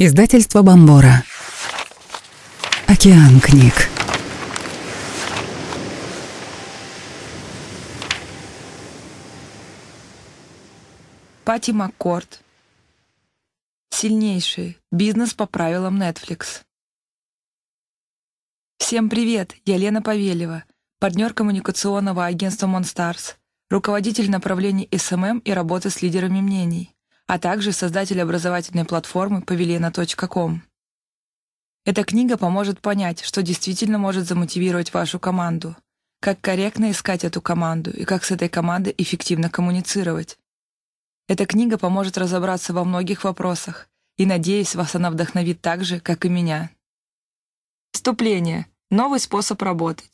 Издательство Бомбора. Океан книг. Пати Маккорд. Сильнейший. Бизнес по правилам Netflix. Всем привет, я Лена Павелева, партнер коммуникационного агентства Monstars, руководитель направлений СММ эм эм и работы с лидерами мнений а также создатель образовательной платформы paviliona.com. Эта книга поможет понять, что действительно может замотивировать вашу команду, как корректно искать эту команду и как с этой командой эффективно коммуницировать. Эта книга поможет разобраться во многих вопросах, и, надеюсь, вас она вдохновит так же, как и меня. Вступление. Новый способ работать.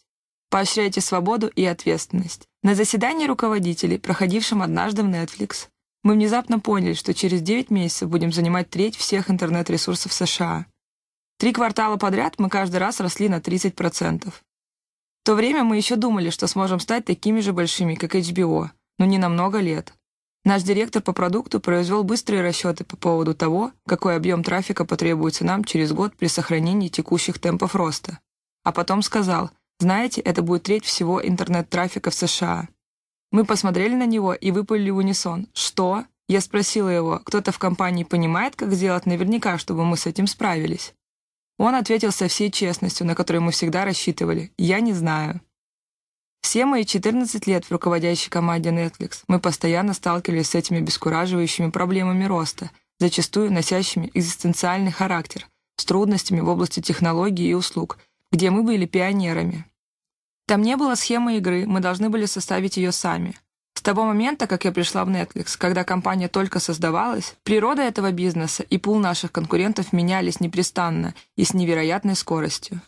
Поощряйте свободу и ответственность. На заседании руководителей, проходившем однажды в Netflix, мы внезапно поняли, что через 9 месяцев будем занимать треть всех интернет-ресурсов США. Три квартала подряд мы каждый раз росли на 30%. В то время мы еще думали, что сможем стать такими же большими, как HBO, но не на много лет. Наш директор по продукту произвел быстрые расчеты по поводу того, какой объем трафика потребуется нам через год при сохранении текущих темпов роста. А потом сказал, знаете, это будет треть всего интернет-трафика в США. Мы посмотрели на него и выпали в унисон. «Что?» Я спросила его, кто-то в компании понимает, как сделать наверняка, чтобы мы с этим справились. Он ответил со всей честностью, на которую мы всегда рассчитывали. «Я не знаю». Все мои 14 лет в руководящей команде Netflix мы постоянно сталкивались с этими бескураживающими проблемами роста, зачастую носящими экзистенциальный характер, с трудностями в области технологий и услуг, где мы были пионерами. Там не было схемы игры, мы должны были составить ее сами. С того момента, как я пришла в Netflix, когда компания только создавалась, природа этого бизнеса и пул наших конкурентов менялись непрестанно и с невероятной скоростью.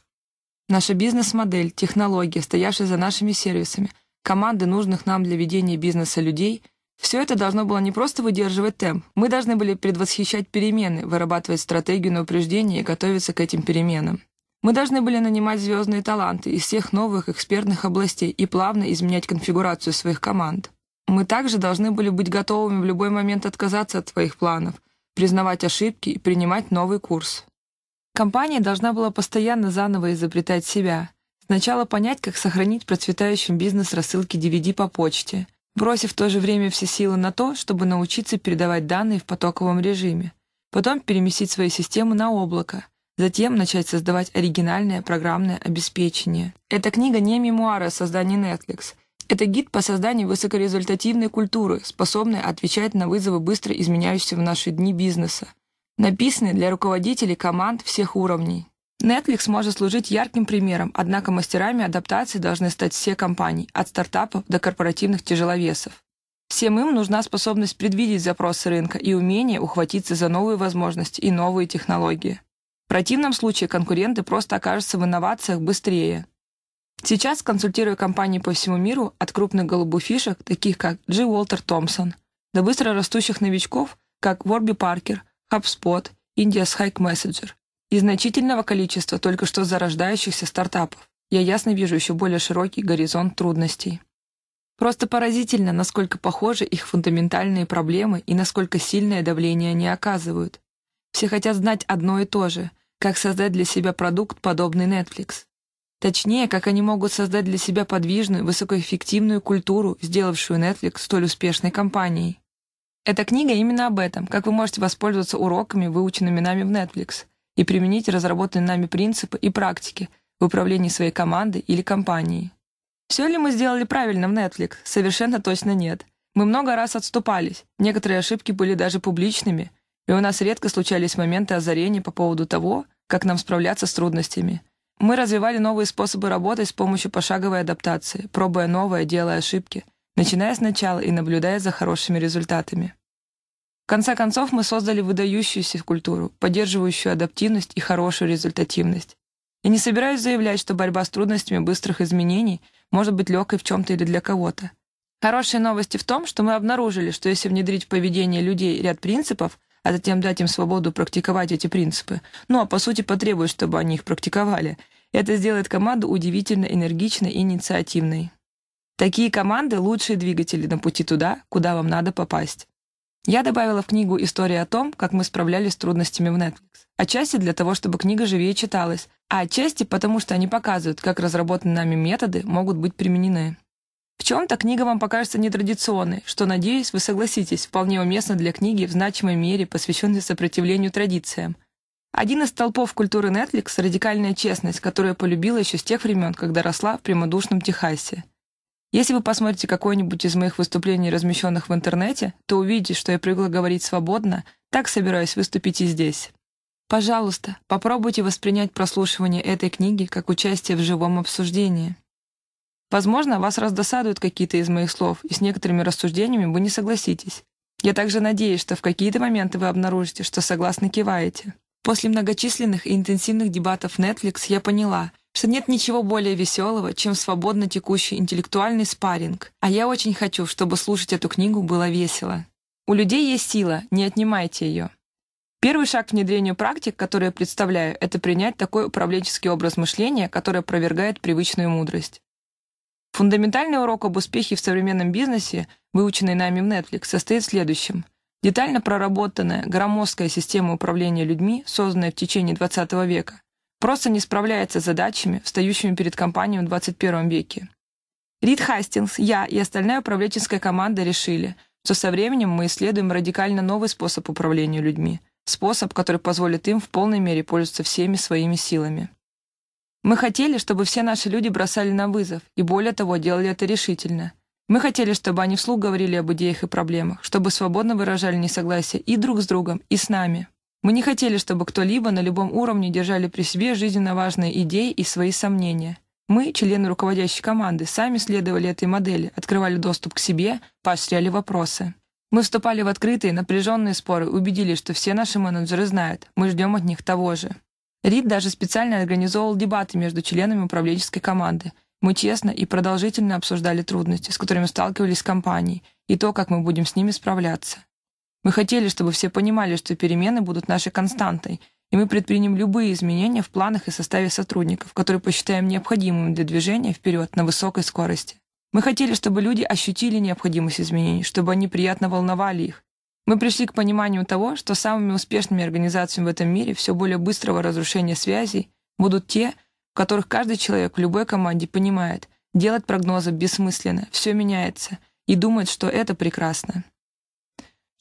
Наша бизнес-модель, технологии, стоявшие за нашими сервисами, команды нужных нам для ведения бизнеса людей – все это должно было не просто выдерживать темп, мы должны были предвосхищать перемены, вырабатывать стратегию на упреждение и готовиться к этим переменам. Мы должны были нанимать звездные таланты из всех новых экспертных областей и плавно изменять конфигурацию своих команд. Мы также должны были быть готовыми в любой момент отказаться от своих планов, признавать ошибки и принимать новый курс. Компания должна была постоянно заново изобретать себя. Сначала понять, как сохранить процветающим бизнес рассылки DVD по почте, бросив в то же время все силы на то, чтобы научиться передавать данные в потоковом режиме. Потом переместить свои системы на облако — затем начать создавать оригинальное программное обеспечение. Эта книга не мемуары о создании Netflix. Это гид по созданию высокорезультативной культуры, способной отвечать на вызовы быстро изменяющихся в наши дни бизнеса, написанный для руководителей команд всех уровней. Netflix может служить ярким примером, однако мастерами адаптации должны стать все компании, от стартапов до корпоративных тяжеловесов. Всем им нужна способность предвидеть запросы рынка и умение ухватиться за новые возможности и новые технологии. В противном случае конкуренты просто окажутся в инновациях быстрее. Сейчас консультирую компании по всему миру от крупных голубых фишек, таких как G. Walter Thompson, до быстро растущих новичков, как Warby Parker, HubSpot, India's Hike Messenger, и значительного количества только что зарождающихся стартапов. Я ясно вижу еще более широкий горизонт трудностей. Просто поразительно, насколько похожи их фундаментальные проблемы и насколько сильное давление они оказывают. Все хотят знать одно и то же, как создать для себя продукт, подобный Netflix. Точнее, как они могут создать для себя подвижную, высокоэффективную культуру, сделавшую Netflix столь успешной компанией. Эта книга именно об этом, как вы можете воспользоваться уроками, выученными нами в Netflix, и применить разработанные нами принципы и практики в управлении своей командой или компанией. Все ли мы сделали правильно в Netflix? Совершенно точно нет. Мы много раз отступались, некоторые ошибки были даже публичными, и у нас редко случались моменты озарения по поводу того, как нам справляться с трудностями. Мы развивали новые способы работы с помощью пошаговой адаптации, пробуя новое, делая ошибки, начиная сначала и наблюдая за хорошими результатами. В конце концов, мы создали выдающуюся культуру, поддерживающую адаптивность и хорошую результативность. Я не собираюсь заявлять, что борьба с трудностями быстрых изменений может быть легкой в чем-то или для кого-то. Хорошие новости в том, что мы обнаружили, что если внедрить в поведение людей ряд принципов, а затем дать им свободу практиковать эти принципы. Ну а по сути потребует, чтобы они их практиковали. Это сделает команду удивительно энергичной и инициативной. Такие команды – лучшие двигатели на пути туда, куда вам надо попасть. Я добавила в книгу историю о том, как мы справлялись с трудностями в Netflix. Отчасти для того, чтобы книга живее читалась, а отчасти потому, что они показывают, как разработанные нами методы могут быть применены. В чем-то книга вам покажется нетрадиционной, что, надеюсь, вы согласитесь, вполне уместно для книги в значимой мере, посвященной сопротивлению традициям. Один из толпов культуры Netflix — радикальная честность, которую я полюбила еще с тех времен, когда росла в прямодушном Техасе. Если вы посмотрите какое-нибудь из моих выступлений, размещенных в интернете, то увидите, что я привыкла говорить свободно, так собираюсь выступить и здесь. Пожалуйста, попробуйте воспринять прослушивание этой книги как участие в живом обсуждении. Возможно, вас раздосадуют какие-то из моих слов, и с некоторыми рассуждениями вы не согласитесь. Я также надеюсь, что в какие-то моменты вы обнаружите, что согласно киваете. После многочисленных и интенсивных дебатов Netflix я поняла, что нет ничего более веселого, чем свободно текущий интеллектуальный спарринг, а я очень хочу, чтобы слушать эту книгу было весело. У людей есть сила, не отнимайте ее. Первый шаг к внедрению практик, которые я представляю, это принять такой управленческий образ мышления, который опровергает привычную мудрость. Фундаментальный урок об успехе в современном бизнесе, выученный нами в Netflix, состоит в следующем. Детально проработанная громоздкая система управления людьми, созданная в течение 20 века, просто не справляется с задачами, встающими перед компанией в 21 веке. Рид Хастингс, я и остальная управленческая команда решили, что со временем мы исследуем радикально новый способ управления людьми, способ, который позволит им в полной мере пользоваться всеми своими силами. Мы хотели, чтобы все наши люди бросали на вызов, и более того, делали это решительно. Мы хотели, чтобы они вслух говорили об идеях и проблемах, чтобы свободно выражали несогласие и друг с другом, и с нами. Мы не хотели, чтобы кто-либо на любом уровне держали при себе жизненно важные идеи и свои сомнения. Мы, члены руководящей команды, сами следовали этой модели, открывали доступ к себе, поощряли вопросы. Мы вступали в открытые, напряженные споры, убедились, что все наши менеджеры знают, мы ждем от них того же. Рид даже специально организовал дебаты между членами управленческой команды. Мы честно и продолжительно обсуждали трудности, с которыми сталкивались компании, и то, как мы будем с ними справляться. Мы хотели, чтобы все понимали, что перемены будут нашей константой, и мы предпримем любые изменения в планах и составе сотрудников, которые посчитаем необходимыми для движения вперед на высокой скорости. Мы хотели, чтобы люди ощутили необходимость изменений, чтобы они приятно волновали их, мы пришли к пониманию того, что самыми успешными организациями в этом мире все более быстрого разрушения связей будут те, в которых каждый человек в любой команде понимает, делать прогнозы бессмысленно, все меняется, и думает, что это прекрасно.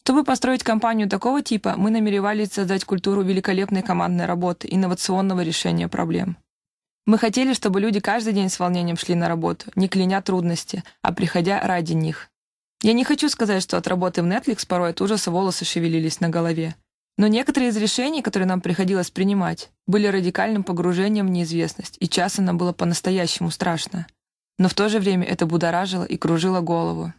Чтобы построить компанию такого типа, мы намеревались создать культуру великолепной командной работы, инновационного решения проблем. Мы хотели, чтобы люди каждый день с волнением шли на работу, не кляня трудности, а приходя ради них. Я не хочу сказать, что от работы в Netflix порой от ужаса волосы шевелились на голове. Но некоторые из решений, которые нам приходилось принимать, были радикальным погружением в неизвестность, и часто нам было по-настоящему страшно. Но в то же время это будоражило и кружило голову.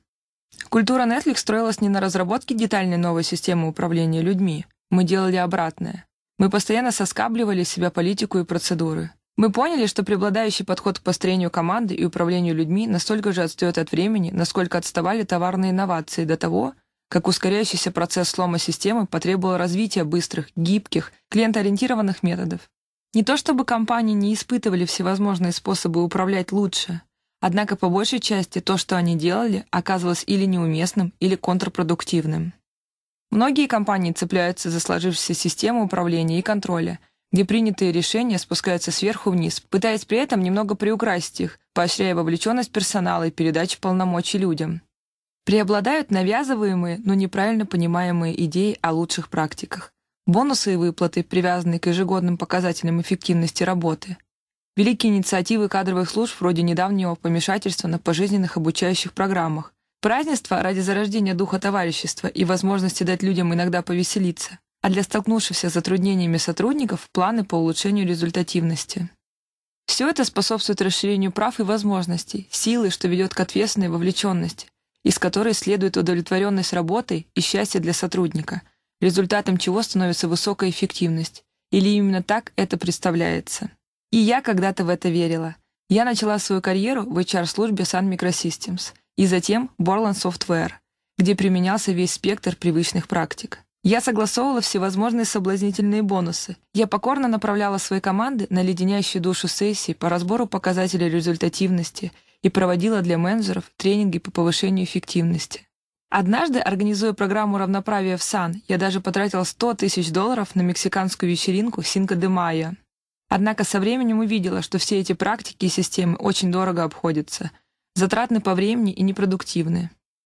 Культура Netflix строилась не на разработке детальной новой системы управления людьми. Мы делали обратное. Мы постоянно соскабливали себя политику и процедуры. Мы поняли, что преобладающий подход к построению команды и управлению людьми настолько же отстает от времени, насколько отставали товарные инновации до того, как ускоряющийся процесс слома системы потребовал развития быстрых, гибких, клиентоориентированных методов. Не то чтобы компании не испытывали всевозможные способы управлять лучше, однако по большей части то, что они делали, оказывалось или неуместным, или контрпродуктивным. Многие компании цепляются за сложившуюся систему управления и контроля, где принятые решения спускаются сверху вниз, пытаясь при этом немного приукрасить их, поощряя вовлеченность персонала и передачу полномочий людям. Преобладают навязываемые, но неправильно понимаемые идеи о лучших практиках. Бонусы и выплаты, привязанные к ежегодным показателям эффективности работы. Великие инициативы кадровых служб вроде недавнего помешательства на пожизненных обучающих программах. Празднество ради зарождения духа товарищества и возможности дать людям иногда повеселиться а для столкнувшихся с затруднениями сотрудников – планы по улучшению результативности. Все это способствует расширению прав и возможностей, силы, что ведет к ответственной вовлеченности, из которой следует удовлетворенность работой и счастье для сотрудника, результатом чего становится высокая эффективность. Или именно так это представляется. И я когда-то в это верила. Я начала свою карьеру в HR-службе Sun Microsystems и затем Borland Software, где применялся весь спектр привычных практик. Я согласовывала всевозможные соблазнительные бонусы. Я покорно направляла свои команды на леденящие душу сессии по разбору показателей результативности и проводила для менеджеров тренинги по повышению эффективности. Однажды, организуя программу равноправия в САН, я даже потратила 100 тысяч долларов на мексиканскую вечеринку Синка де Майя. Однако со временем увидела, что все эти практики и системы очень дорого обходятся, затратны по времени и непродуктивны.